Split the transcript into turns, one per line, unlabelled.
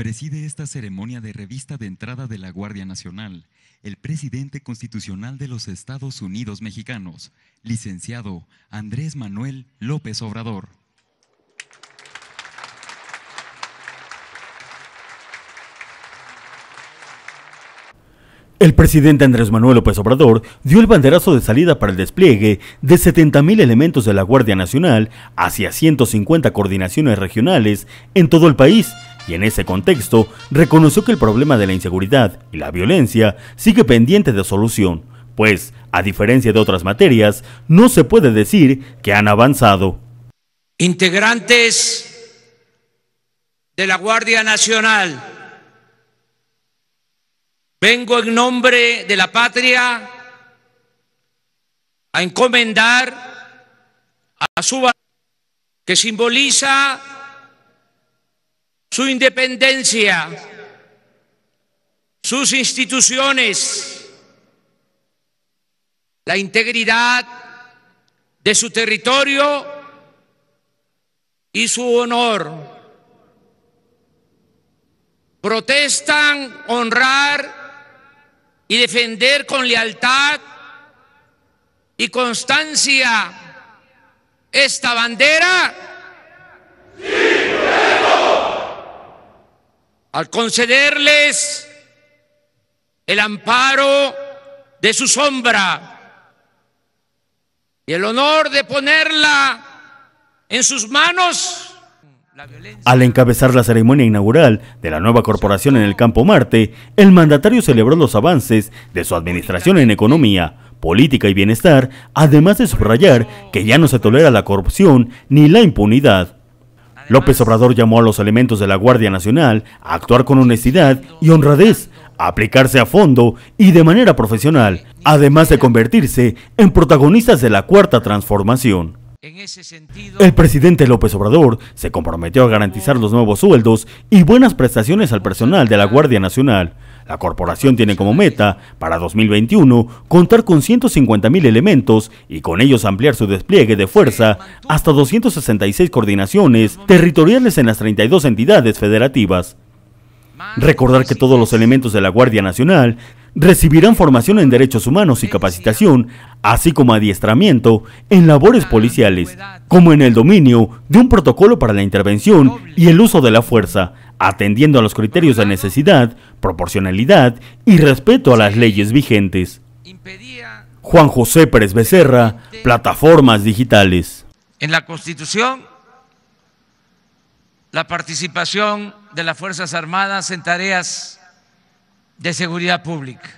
Preside esta ceremonia de revista de entrada de la Guardia Nacional el presidente constitucional de los Estados Unidos mexicanos, licenciado Andrés Manuel López Obrador. El presidente Andrés Manuel López Obrador dio el banderazo de salida para el despliegue de 70.000 elementos de la Guardia Nacional hacia 150 coordinaciones regionales en todo el país y en ese contexto reconoció que el problema de la inseguridad y la violencia sigue pendiente de solución, pues, a diferencia de otras materias, no se puede decir que han avanzado.
Integrantes de la Guardia Nacional, vengo en nombre de la patria a encomendar a su que simboliza su independencia, sus instituciones, la integridad de su territorio y su honor. Protestan honrar y defender con lealtad y constancia esta bandera al concederles el amparo de su sombra y el honor de ponerla en sus manos.
Al encabezar la ceremonia inaugural de la nueva corporación en el Campo Marte, el mandatario celebró los avances de su administración en economía, política y bienestar, además de subrayar que ya no se tolera la corrupción ni la impunidad. López Obrador llamó a los elementos de la Guardia Nacional a actuar con honestidad y honradez, a aplicarse a fondo y de manera profesional, además de convertirse en protagonistas de la Cuarta Transformación. En ese sentido, el presidente López Obrador se comprometió a garantizar los nuevos sueldos y buenas prestaciones al personal de la Guardia Nacional, la corporación tiene como meta, para 2021, contar con 150.000 elementos y con ellos ampliar su despliegue de fuerza hasta 266 coordinaciones territoriales en las 32 entidades federativas. Recordar que todos los elementos de la Guardia Nacional recibirán formación en derechos humanos y capacitación, así como adiestramiento en labores policiales, como en el dominio de un protocolo para la intervención y el uso de la fuerza, atendiendo a los criterios de necesidad, proporcionalidad y respeto a las leyes vigentes. Juan José Pérez Becerra, Plataformas Digitales.
En la Constitución, la participación de las Fuerzas Armadas en tareas de seguridad pública.